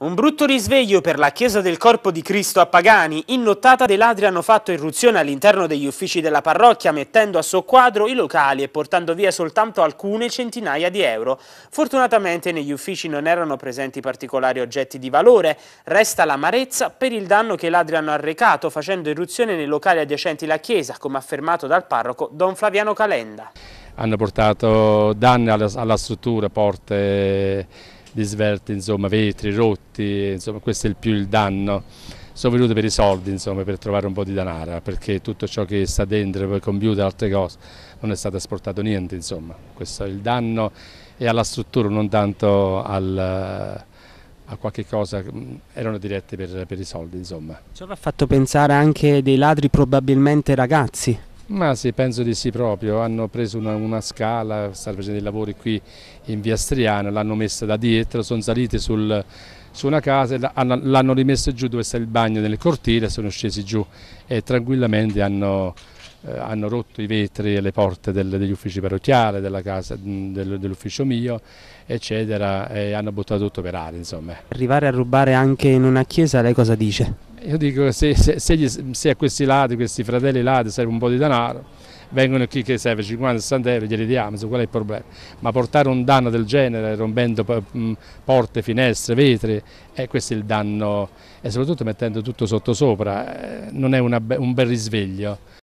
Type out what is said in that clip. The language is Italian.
Un brutto risveglio per la Chiesa del Corpo di Cristo a Pagani. In nottata dei ladri hanno fatto irruzione all'interno degli uffici della parrocchia mettendo a soqquadro i locali e portando via soltanto alcune centinaia di euro. Fortunatamente negli uffici non erano presenti particolari oggetti di valore. Resta l'amarezza per il danno che i ladri hanno arrecato facendo irruzione nei locali adiacenti alla Chiesa, come affermato dal parroco Don Flaviano Calenda. Hanno portato danni alla, alla struttura, porte di svelti, insomma, vetri rotti, insomma, questo è il più il danno. Sono venuto per i soldi, insomma, per trovare un po' di danara, perché tutto ciò che sta dentro, poi computer, altre cose, non è stato asportato niente, insomma. Questo è il danno e alla struttura, non tanto al a qualche cosa, mm, erano dirette per, per i soldi insomma. Ciò vi ha fatto pensare anche dei ladri probabilmente ragazzi? Ma sì, penso di sì proprio, hanno preso una, una scala, stanno facendo i lavori qui in via Striano, l'hanno messa da dietro, sono saliti sul, su una casa, l'hanno rimessa giù dove sta il bagno nel cortile, sono scesi giù e tranquillamente hanno, eh, hanno rotto i vetri e le porte del, degli uffici parrocchiali, del, dell'ufficio mio, eccetera, e hanno buttato tutto per aria. Insomma. Arrivare a rubare anche in una chiesa, lei cosa dice? Io dico che se, se, se, gli, se a questi lati, questi fratelli lati serve un po' di denaro, vengono qui che serve 50-60 euro, glieli diamo, qual è il problema? Ma portare un danno del genere, rompendo porte, finestre, vetri, eh, questo è il danno e soprattutto mettendo tutto sottosopra, eh, non è una, un bel risveglio.